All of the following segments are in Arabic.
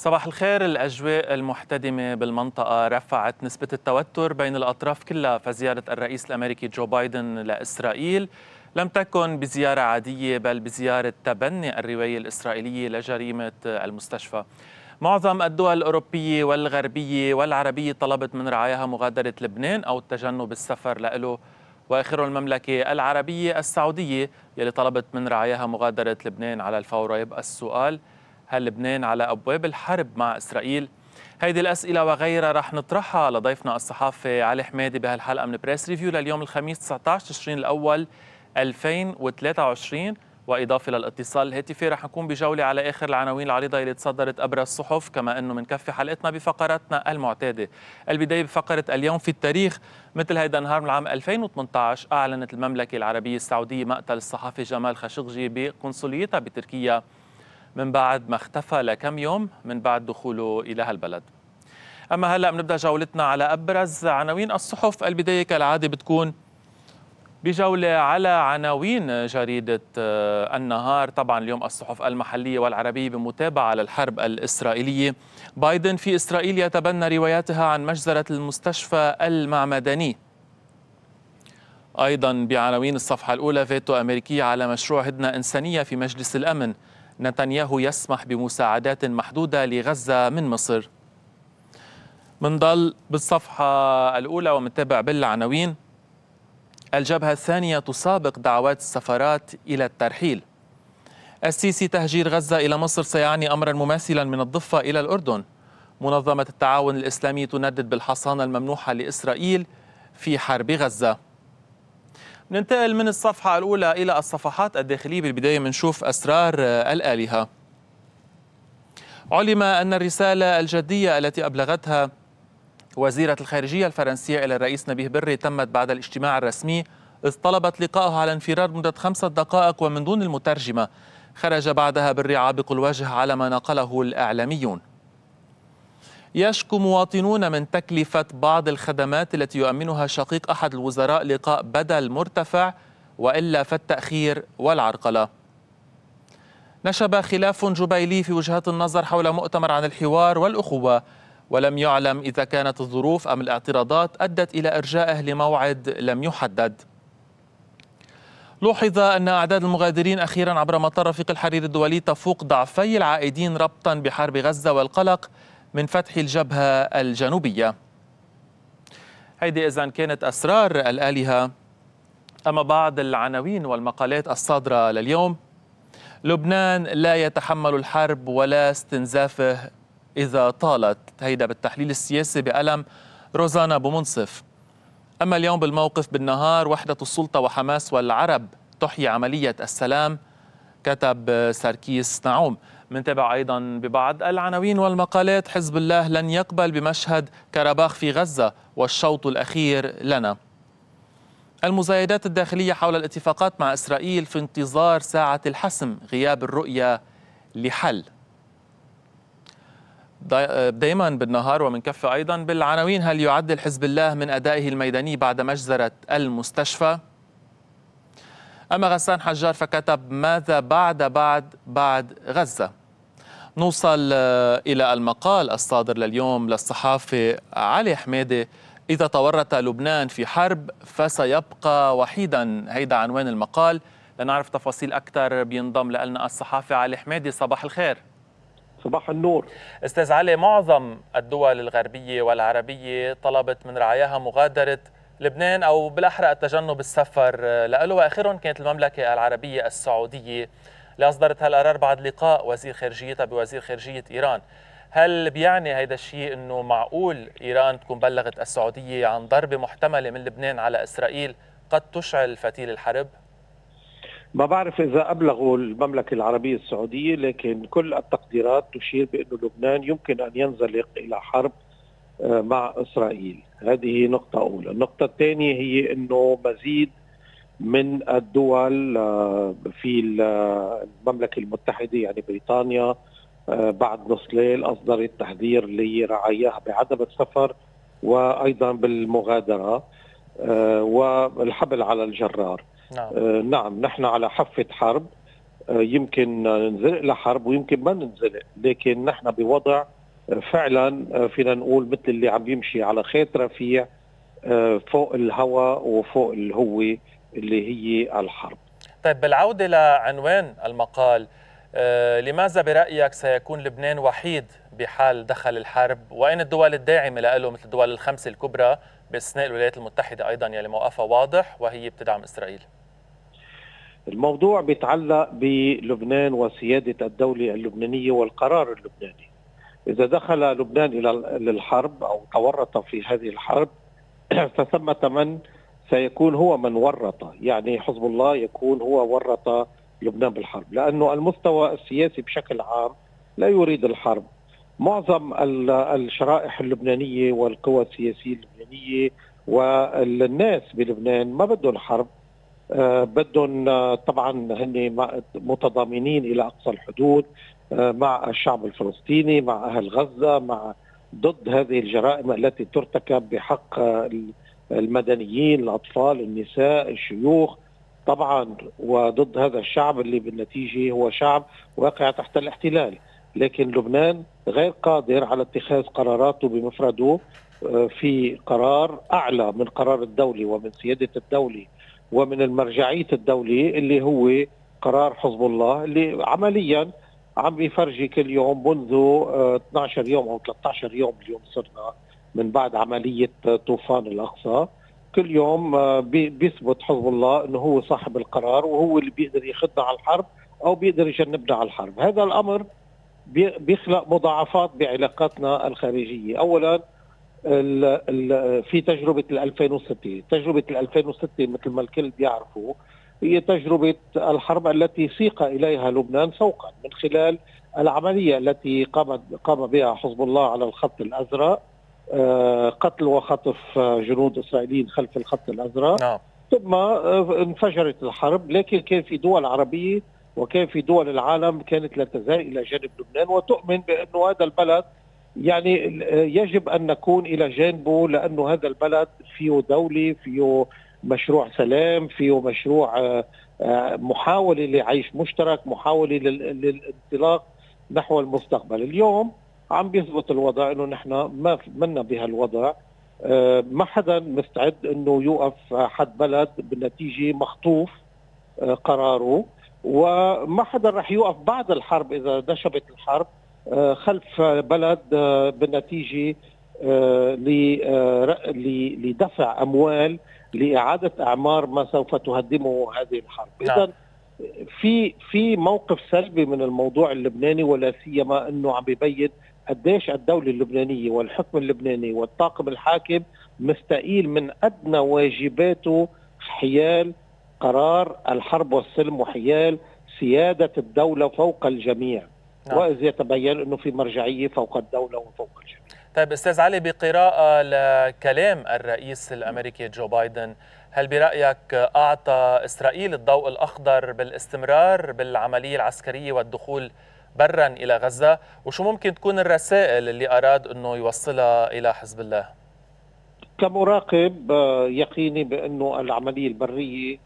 صباح الخير الأجواء المحتدمة بالمنطقة رفعت نسبة التوتر بين الأطراف كلها فزيارة الرئيس الأمريكي جو بايدن لإسرائيل لم تكن بزيارة عادية بل بزيارة تبني الرواية الإسرائيلية لجريمة المستشفى معظم الدول الأوروبية والغربية والعربية طلبت من رعاياها مغادرة لبنان أو التجنب السفر له واخر المملكة العربية السعودية يلي طلبت من رعاياها مغادرة لبنان على الفور ويبقى السؤال هل لبنان على أبواب الحرب مع إسرائيل؟ هيدي الأسئلة وغيرها رح نطرحها لضيفنا الصحافي علي حمادي بهالحلقة من بريس ريفيو لليوم الخميس 19 تشرين الأول 2023 وإضافة للاتصال الهاتفي رح نكون بجولة على آخر العناوين العريضة اللي تصدرت أبرز الصحف كما أنه منكفي حلقتنا بفقراتنا المعتادة البداية بفقرة اليوم في التاريخ مثل هيدا النهار من العام 2018 أعلنت المملكة العربية السعودية مقتل الصحافي جمال خاشقجي بقنصليتها بتركيا من بعد ما اختفى لكم يوم من بعد دخوله إلى هالبلد أما هلأ بنبدأ جولتنا على أبرز عناوين الصحف البداية كالعادة بتكون بجولة على عناوين جريدة آه، النهار طبعا اليوم الصحف المحلية والعربية بمتابعة للحرب الإسرائيلية بايدن في إسرائيل يتبنى رواياتها عن مجزرة المستشفى المعمداني أيضا بعناوين الصفحة الأولى فيتو أمريكية على مشروع هدنة إنسانية في مجلس الأمن نتنياهو يسمح بمساعدات محدودة لغزة من مصر منضل بالصفحة الأولى ومتابع بالعناوين الجبهة الثانية تسابق دعوات السفارات إلى الترحيل السيسي تهجير غزة إلى مصر سيعني أمرا مماثلا من الضفة إلى الأردن منظمة التعاون الإسلامي تندد بالحصانة الممنوحة لإسرائيل في حرب غزة ننتقل من الصفحة الأولى إلى الصفحات الداخلية بالبداية منشوف أسرار آه، الآلهة علم أن الرسالة الجدية التي أبلغتها وزيرة الخارجية الفرنسية إلى الرئيس نبيه بري تمت بعد الاجتماع الرسمي إذ طلبت لقاءه على انفراد مدة خمسة دقائق ومن دون المترجمة خرج بعدها بري عابق الوجه على ما نقله الإعلاميون يشكو مواطنون من تكلفة بعض الخدمات التي يؤمنها شقيق أحد الوزراء لقاء بدل مرتفع وإلا فالتأخير والعرقلة نشب خلاف جبيلي في وجهات النظر حول مؤتمر عن الحوار والأخوة ولم يعلم إذا كانت الظروف أم الاعتراضات أدت إلى إرجائه لموعد لم يحدد لوحظ أن أعداد المغادرين أخيرا عبر مطار رفيق الحرير الدولي تفوق ضعفي العائدين ربطا بحرب غزة والقلق من فتح الجبهة الجنوبية هذه إذا كانت أسرار الآلهة أما بعض العناوين والمقالات الصادرة لليوم لبنان لا يتحمل الحرب ولا استنزافه إذا طالت هيدا بالتحليل السياسي بألم روزانا بومنصف أما اليوم بالموقف بالنهار وحدة السلطة وحماس والعرب تحيي عملية السلام كتب ساركيس نعوم منتابع أيضا ببعض العناوين والمقالات حزب الله لن يقبل بمشهد كرباخ في غزة والشوط الأخير لنا المزايدات الداخلية حول الاتفاقات مع إسرائيل في انتظار ساعة الحسم غياب الرؤية لحل دائما بالنهار ومن كفة أيضا بالعناوين هل يعدل حزب الله من أدائه الميداني بعد مجزرة المستشفى؟ أما غسان حجار فكتب ماذا بعد بعد بعد غزة؟ نوصل آه، إلى المقال الصادر لليوم للصحافي علي حمادة إذا تورط لبنان في حرب فسيبقى وحيدا هيدا عنوان المقال لنعرف تفاصيل أكثر بينضم لنا الصحافي علي حميدي صباح الخير صباح النور استاذ علي معظم الدول الغربية والعربية طلبت من رعاياها مغادرة لبنان أو بالأحرى تجنب السفر آه، له وآخرهم كانت المملكة العربية السعودية أصدرت هالقرار بعد لقاء وزير خارجيتها بوزير خارجية إيران هل بيعني هيدا الشيء أنه معقول إيران تكون بلغت السعودية عن ضربة محتملة من لبنان على إسرائيل قد تشعل فتيل الحرب؟ ما بعرف إذا أبلغوا المملكة العربية السعودية لكن كل التقديرات تشير بأن لبنان يمكن أن ينزلق إلى حرب آه، مع إسرائيل هذه نقطة أولى النقطة الثانية هي أنه مزيد من الدول آه، في آه، المملكة المتحدة يعني بريطانيا آه، بعد نص ليل أصدرت تحذير لرعاياها بعدم السفر وأيضا بالمغادرة والحبل على الجرار نعم, نعم نحن على حافة حرب يمكن ننزلق لحرب ويمكن ما ننزلق لكن نحن بوضع فعلا فينا نقول مثل اللي عم يمشي على خيط رفيع فوق الهواء وفوق الهوة اللي هي الحرب طيب بالعودة لعنوان المقال آه، لماذا برأيك سيكون لبنان وحيد بحال دخل الحرب وأين الدول الداعمة له مثل الدول الخمسة الكبرى باستثناء الولايات المتحدة أيضا يلي موقفها واضح وهي بتدعم إسرائيل الموضوع بيتعلق بلبنان وسيادة الدولة اللبنانية والقرار اللبناني إذا دخل لبنان إلى الحرب أو تورط في هذه الحرب فثمة من سيكون هو من ورط يعني حزب الله يكون هو ورط لبنان بالحرب لأنه المستوى السياسي بشكل عام لا يريد الحرب معظم الشرائح اللبنانية والقوى السياسية اللبنانية والناس بلبنان ما بدهم حرب آه، بدهم آه، طبعا هن متضامنين الى اقصى الحدود آه، مع الشعب الفلسطيني مع اهل غزه مع ضد هذه الجرائم التي ترتكب بحق المدنيين الاطفال النساء الشيوخ طبعا وضد هذا الشعب اللي بالنتيجه هو شعب واقع تحت الاحتلال لكن لبنان غير قادر على اتخاذ قراراته بمفرده آه، في قرار اعلى من قرار الدولة ومن سياده الدولة ومن المرجعيه الدولة اللي هو قرار حزب الله اللي عمليا عم بيفرجي كل يوم منذ 12 آه، يوم او 13 يوم اليوم صرنا من بعد عملية طوفان الأقصى كل يوم آه، بيثبت حزب الله أنه هو صاحب القرار وهو اللي بيقدر يخدنا على الحرب أو بيقدر يجنبنا على الحرب هذا الأمر بيخلق مضاعفات بعلاقاتنا الخارجية أولا في تجربة 2006 تجربة 2006 مثل ما الكل بيعرفوا هي تجربة الحرب التي سيق إليها لبنان سوقا من خلال العملية التي قام بها حزب الله على الخط الأزرق آه، قتل وخطف جنود اسرائيليين خلف الخط الازرق نعم. ثم آه، انفجرت الحرب لكن كان في دول عربيه وكان في دول العالم كانت لا تزال الى جانب لبنان وتؤمن بانه هذا البلد يعني آه، يجب ان نكون الى جانبه لانه هذا البلد فيه دوله فيه مشروع سلام فيه مشروع محاوله لعيش مشترك محاوله للانطلاق نحو المستقبل اليوم عم بيثبت الوضع انه نحن ما منا بهالوضع آه، ما حدا مستعد انه يوقف حد بلد بالنتيجه مخطوف آه، قراره وما حدا رح يوقف بعد الحرب اذا نشبت الحرب آه، خلف بلد بالنتيجه لدفع اموال لاعاده اعمار ما سوف تهدمه هذه الحرب نعم. اذا في في موقف سلبي من الموضوع اللبناني ولا سيما انه عم ببين قديش الدولة اللبنانية والحكم اللبناني والطاقم الحاكم مستقيل من أدنى واجباته حيال قرار الحرب والسلم وحيال سيادة الدولة فوق الجميع نعم. وإذ يتبين أنه في مرجعية فوق الدولة وفوق الجميع طيب أستاذ علي بقراءة لكلام الرئيس الأمريكي جو بايدن هل برأيك أعطى إسرائيل الضوء الأخضر بالاستمرار بالعملية العسكرية والدخول برا الى غزه وشو ممكن تكون الرسائل اللي اراد انه يوصلها الى حزب الله كمراقب آه، يقيني بانه العمليه البريه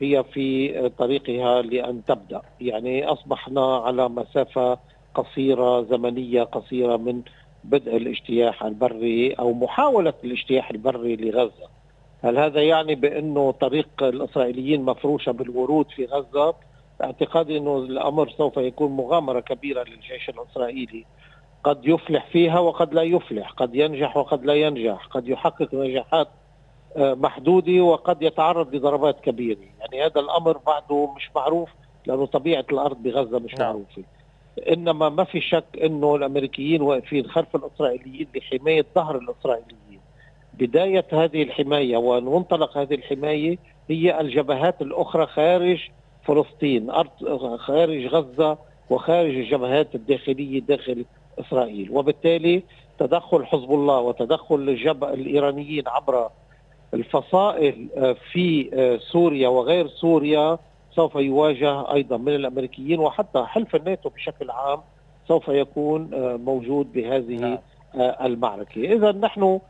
هي في آه، طريقها لان تبدا يعني اصبحنا على مسافه قصيره زمنيه قصيره من بدء الاجتياح البري او محاوله الاجتياح البري لغزه هل هذا يعني بانه طريق الاسرائيليين مفروشه بالورود في غزه اعتقادي انه الامر سوف يكون مغامره كبيره للجيش الاسرائيلي قد يفلح فيها وقد لا يفلح، قد ينجح وقد لا ينجح، قد يحقق نجاحات آه، محدوده وقد يتعرض لضربات كبيره، يعني هذا الامر بعده مش معروف لانه طبيعه الارض بغزه مش نعم. معروفه. انما ما في شك انه الامريكيين واقفين خلف الاسرائيليين لحمايه ظهر الاسرائيليين. بدايه هذه الحمايه ومنطلق هذه الحمايه هي الجبهات الاخرى خارج فلسطين أرض خارج غزة وخارج الجبهات الداخلية داخل إسرائيل وبالتالي تدخل حزب الله وتدخل الجب... الإيرانيين عبر الفصائل آه، في آه، سوريا وغير سوريا سوف يواجه أيضا من الأمريكيين وحتى حلف الناتو بشكل عام سوف يكون آه، موجود بهذه نعم. المعركة إذا نحن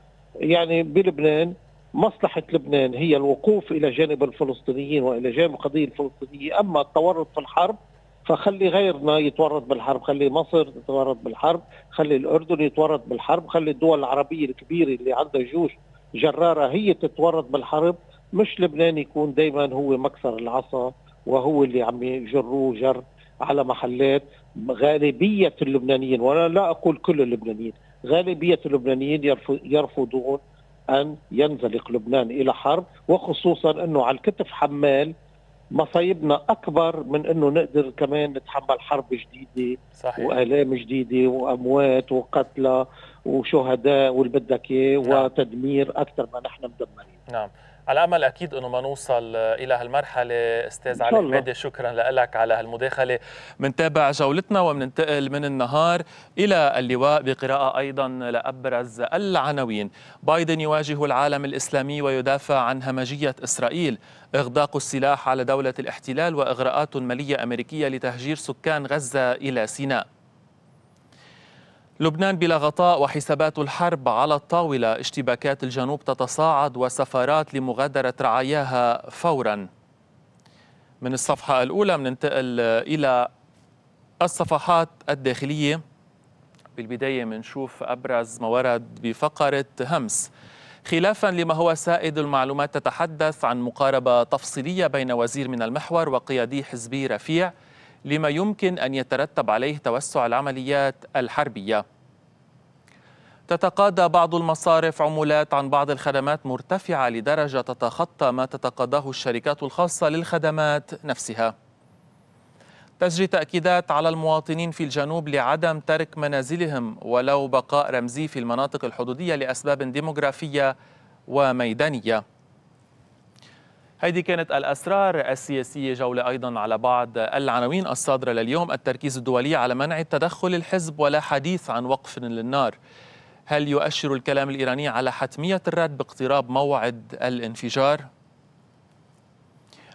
يعني بلبنان مصلحة لبنان هي الوقوف إلى جانب الفلسطينيين وإلى جانب القضية الفلسطينية أما التورط في الحرب فخلي غيرنا يتورط بالحرب خلي مصر تتورط بالحرب خلي الأردن يتورط بالحرب خلي الدول العربية الكبيرة اللي عندها جيوش جرارة هي تتورط بالحرب مش لبنان يكون دايما هو مكسر العصا وهو اللي عم يجروه جر على محلات غالبية اللبنانيين وأنا لا أقول كل اللبنانيين غالبية اللبنانيين يرفضون أن ينزلق لبنان إلى حرب وخصوصا أنه على الكتف حمال مصايبنا أكبر من أنه نقدر كمان نتحمل حرب جديدة صحيح. وآلام جديدة وأموات وقتلى وشهداء والبدك إيه نعم. وتدمير أكثر ما نحن مدمرين نعم على امل اكيد انه ما نوصل الى هالمرحله استاذ علي حميدي شكرا لك على هالمداخله بنتابع جولتنا وبننتقل من النهار الى اللواء بقراءه ايضا لابرز العناوين بايدن يواجه العالم الاسلامي ويدافع عن همجيه اسرائيل اغداق السلاح على دوله الاحتلال واغراءات ماليه امريكيه لتهجير سكان غزه الى سيناء لبنان بلا غطاء وحسابات الحرب على الطاولة اشتباكات الجنوب تتصاعد وسفارات لمغادرة رعاياها فورا من الصفحة الأولى مننتقل إلى الصفحات الداخلية بالبداية منشوف أبرز موارد بفقرة همس خلافا لما هو سائد المعلومات تتحدث عن مقاربة تفصيلية بين وزير من المحور وقيادي حزبي رفيع لما يمكن أن يترتب عليه توسع العمليات الحربية تتقاضى بعض المصارف عمولات عن بعض الخدمات مرتفعة لدرجة تتخطى ما تتقاضاه الشركات الخاصة للخدمات نفسها تجري تأكيدات على المواطنين في الجنوب لعدم ترك منازلهم ولو بقاء رمزي في المناطق الحدودية لأسباب ديموغرافية وميدانية هذه كانت الأسرار السياسية جولة أيضا على بعض العناوين الصادرة لليوم التركيز الدولي على منع تدخل الحزب ولا حديث عن وقف للنار هل يؤشر الكلام الإيراني على حتمية الرد باقتراب موعد الانفجار؟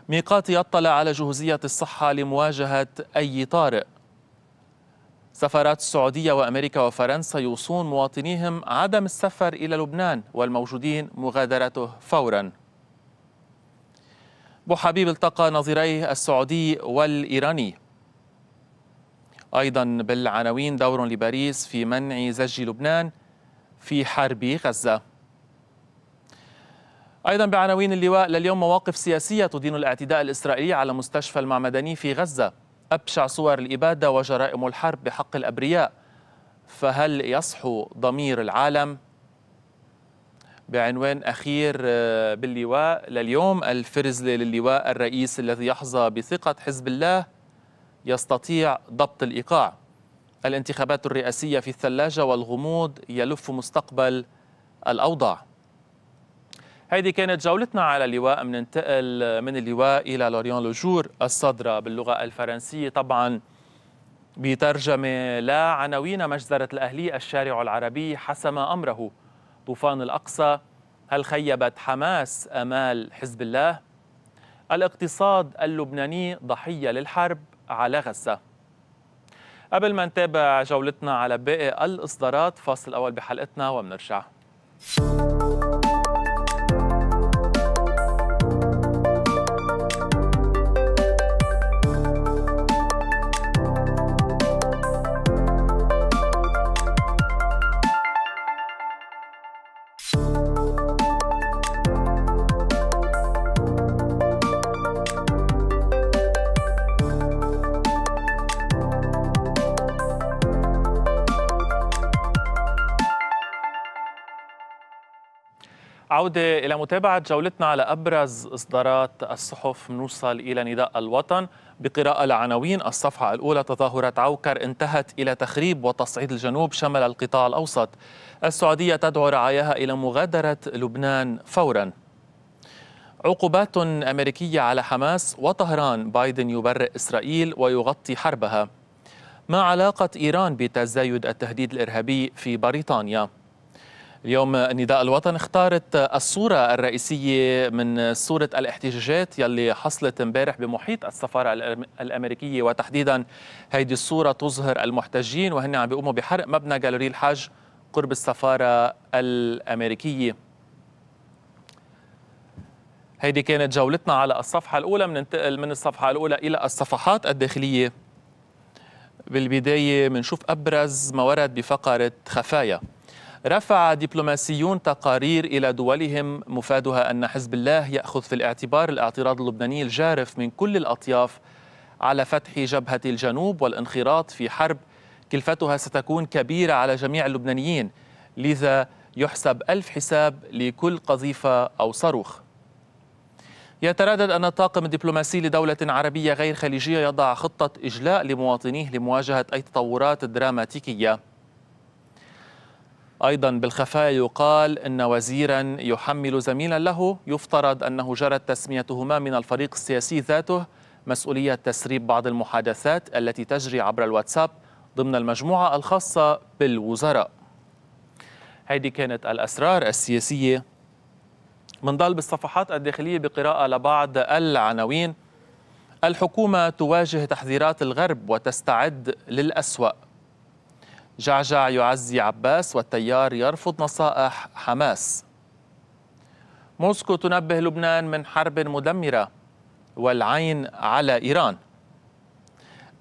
ميقاتي يطلع على جهوزية الصحة لمواجهة أي طارئ سفارات السعودية وأمريكا وفرنسا يوصون مواطنيهم عدم السفر إلى لبنان والموجودين مغادرته فوراً بوحبيب التقى نظيريه السعودي والإيراني أيضا بالعناوين دور لباريس في منع زج لبنان في حرب غزة أيضا بعناوين اللواء لليوم مواقف سياسية تدين الاعتداء الإسرائيلي على مستشفى المعمداني في غزة أبشع صور الإبادة وجرائم الحرب بحق الأبرياء فهل يصحو ضمير العالم؟ بعنوان أخير آه، باللواء لليوم الفرز للواء الرئيس الذي يحظى بثقة حزب الله يستطيع ضبط الإيقاع الانتخابات الرئاسية في الثلاجة والغموض يلف مستقبل الأوضاع هذه كانت جولتنا على اللواء مننتقل من اللواء إلى لوريان لوجور الصدرة باللغة الفرنسية طبعاً بترجمة لا عناوين مجزرة الأهلي الشارع العربي حسم أمره طوفان الأقصى هل خيبت حماس آمال حزب الله؟ الاقتصاد اللبناني ضحية للحرب على غزة قبل ما نتابع جولتنا على باقي الإصدارات فاصل أول بحلقتنا ومنرجع عودة إلى متابعة جولتنا على أبرز إصدارات الصحف نوصل إلى نداء الوطن بقراءة لعناوين الصفحة الأولى تظاهرات عوكر انتهت إلى تخريب وتصعيد الجنوب شمل القطاع الأوسط السعودية تدعو رعاياها إلى مغادرة لبنان فوراً عقوبات أمريكية على حماس وطهران بايدن يبرئ إسرائيل ويغطي حربها ما علاقة إيران بتزايد التهديد الإرهابي في بريطانيا؟ اليوم النداء الوطني اختارت الصورة الرئيسية من صورة الاحتجاجات يلي حصلت امبارح بمحيط السفارة الأمريكية وتحديدا هيدي الصورة تظهر المحتجين وهن عم بيقوموا بحرق مبنى جالوري الحاج قرب السفارة الأمريكية هيدي كانت جولتنا على الصفحة الأولى مننتقل من الصفحة الأولى إلى الصفحات الداخلية بالبداية منشوف أبرز ما ورد بفقرة خفايا رفع دبلوماسيون تقارير إلى دولهم مفادها أن حزب الله يأخذ في الاعتبار الاعتراض اللبناني الجارف من كل الأطياف على فتح جبهة الجنوب والانخراط في حرب كلفتها ستكون كبيرة على جميع اللبنانيين لذا يحسب ألف حساب لكل قذيفة أو صاروخ يتردد أن الطاقم الدبلوماسي لدولة عربية غير خليجية يضع خطة إجلاء لمواطنيه لمواجهة أي تطورات دراماتيكية أيضا بالخفاء يقال أن وزيرا يحمل زميلا له يفترض أنه جرت تسميتهما من الفريق السياسي ذاته مسؤولية تسريب بعض المحادثات التي تجري عبر الواتساب ضمن المجموعة الخاصة بالوزراء هذه كانت الأسرار السياسية منضل بالصفحات الداخلية بقراءة لبعض العناوين الحكومة تواجه تحذيرات الغرب وتستعد للأسوأ جعجع يعزي عباس والتيار يرفض نصائح حماس موسكو تنبه لبنان من حرب مدمرة والعين على إيران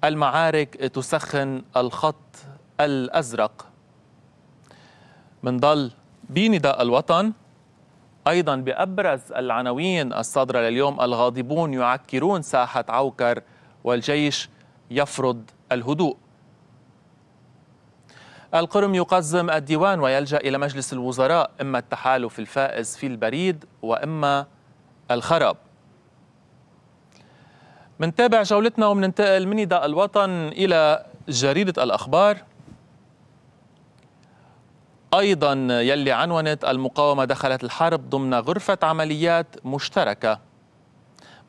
المعارك تسخن الخط الأزرق منضل بنداء الوطن أيضا بأبرز العناوين الصادرة لليوم الغاضبون يعكرون ساحة عوكر والجيش يفرض الهدوء القرم يقزم الديوان ويلجأ إلى مجلس الوزراء إما التحالف الفائز في البريد وإما الخراب منتابع جولتنا ومننتقل من نداء الوطن إلى جريدة الأخبار أيضا يلي عنونت المقاومة دخلت الحرب ضمن غرفة عمليات مشتركة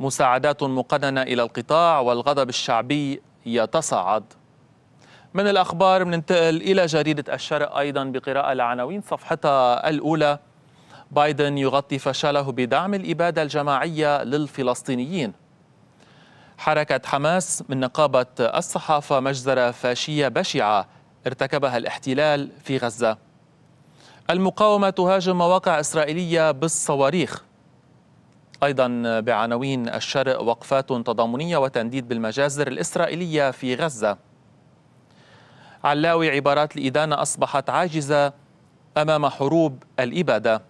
مساعدات مقننة إلى القطاع والغضب الشعبي يتصاعد من الأخبار بننتقل إلى جريدة الشرق أيضا بقراءة لعناوين صفحتها الأولى بايدن يغطي فشله بدعم الإبادة الجماعية للفلسطينيين حركة حماس من نقابة الصحافة مجزرة فاشية بشعة ارتكبها الاحتلال في غزة المقاومة تهاجم مواقع إسرائيلية بالصواريخ أيضا بعناوين الشرق وقفات تضامنية وتنديد بالمجازر الإسرائيلية في غزة علاوي عبارات الإدانة أصبحت عاجزة أمام حروب الإبادة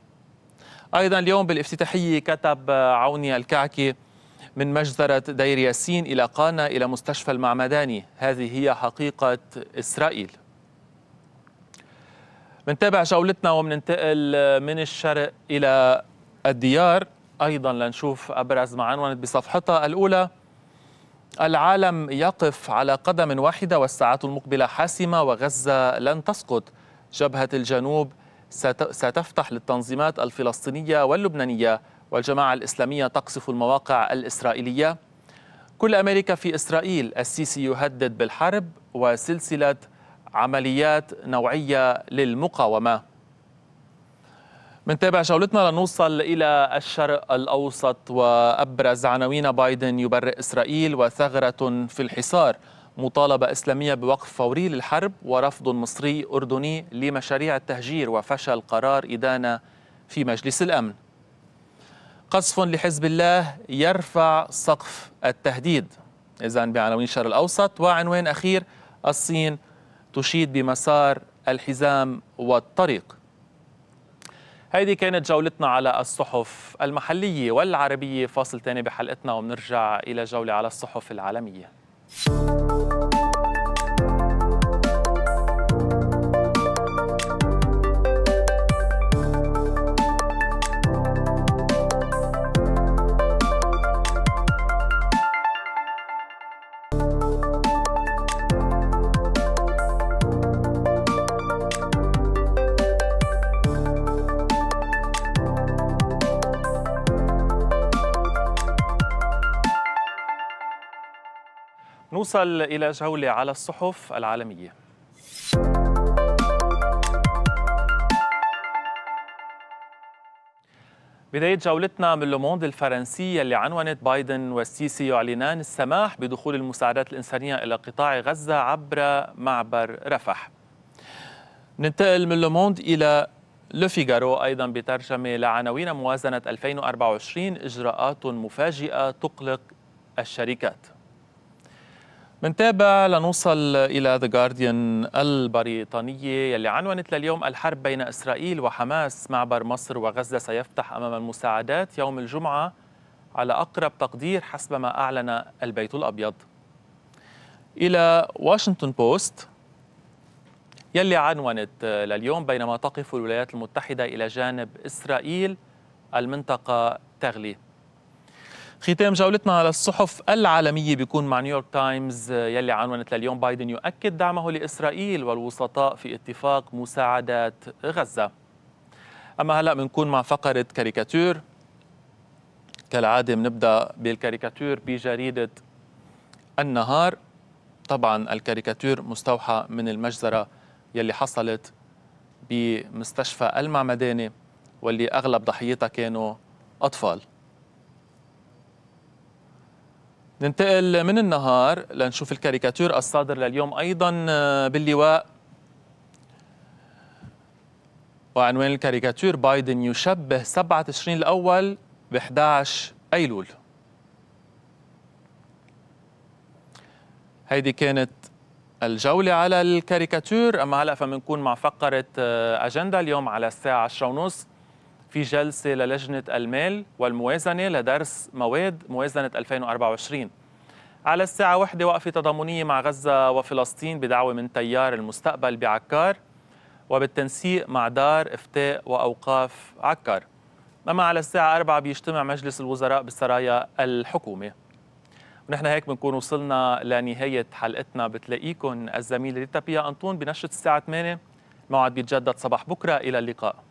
أيضا اليوم بالافتتاحية كتب عوني الكعكي من مجزرة دير ياسين إلى قانا إلى مستشفى المعمداني هذه هي حقيقة إسرائيل منتابع جولتنا ومننتقل من الشرق إلى الديار أيضا لنشوف أبرز ما بصفحتها الأولى العالم يقف على قدم واحدة والساعات المقبلة حاسمة وغزة لن تسقط جبهة الجنوب ستفتح للتنظيمات الفلسطينية واللبنانية والجماعة الإسلامية تقصف المواقع الإسرائيلية كل أمريكا في إسرائيل السيسي يهدد بالحرب وسلسلة عمليات نوعية للمقاومة منتابع جولتنا لنوصل إلى الشرق الأوسط وأبرز عناوين بايدن يبرئ إسرائيل وثغرة في الحصار مطالبة إسلامية بوقف فوري للحرب ورفض مصري أردني لمشاريع التهجير وفشل قرار إدانة في مجلس الأمن قصف لحزب الله يرفع سقف التهديد إذا بعناوين الشرق الأوسط وعنوان أخير الصين تشيد بمسار الحزام والطريق هذه كانت جولتنا على الصحف المحلية والعربية فاصل تاني بحلقتنا وبنرجع إلى جولة على الصحف العالمية نوصل إلى جولة على الصحف العالمية بداية جولتنا من لوموند الفرنسي اللي عنونت بايدن والسيسي يعلنان السماح بدخول المساعدات الإنسانية إلى قطاع غزة عبر معبر رفح ننتقل من لوموند إلى لوفيغارو أيضا بترجمة لعناوين موازنة 2024 إجراءات مفاجئة تقلق الشركات منتابع لنوصل إلى ذا جارديان البريطانية يلي عنونت لليوم الحرب بين إسرائيل وحماس معبر مصر وغزة سيفتح أمام المساعدات يوم الجمعة على أقرب تقدير حسب ما أعلن البيت الأبيض إلى واشنطن بوست يلي عنونت لليوم بينما تقف الولايات المتحدة إلى جانب إسرائيل المنطقة تغلي ختام جولتنا على الصحف العالمية بيكون مع نيويورك تايمز آه، يلي عنونت لليوم بايدن يؤكد دعمه لإسرائيل والوسطاء في اتفاق مساعدات غزة أما هلأ بنكون مع فقرة كاريكاتور كالعادة بنبدأ بالكاريكاتور بجريدة النهار طبعا الكاريكاتور مستوحى من المجزرة يلي حصلت بمستشفى المعمداني واللي أغلب ضحيتها كانوا أطفال ننتقل من النهار لنشوف الكاريكاتور الصادر لليوم أيضا آه، باللواء وعنوان الكاريكاتور بايدن يشبه 7 تشرين الأول ب 11 أيلول هيدي كانت الجولة على الكاريكاتور أما هلأ فبنكون مع فقرة آه، أجندة اليوم على الساعة 10 ونص في جلسة للجنة المال والموازنة لدرس مواد موازنة 2024 على الساعة واحدة وقفة تضامنية مع غزة وفلسطين بدعوة من تيار المستقبل بعكار وبالتنسيق مع دار إفتاء وأوقاف عكار أما على الساعة أربعة بيجتمع مجلس الوزراء بالسرايا الحكومة ونحن هيك بنكون وصلنا لنهاية حلقتنا بتلاقيكم الزميل ريتا بيا أنطون بنشرة الساعة 8 الموعد بيتجدد صباح بكرة إلى اللقاء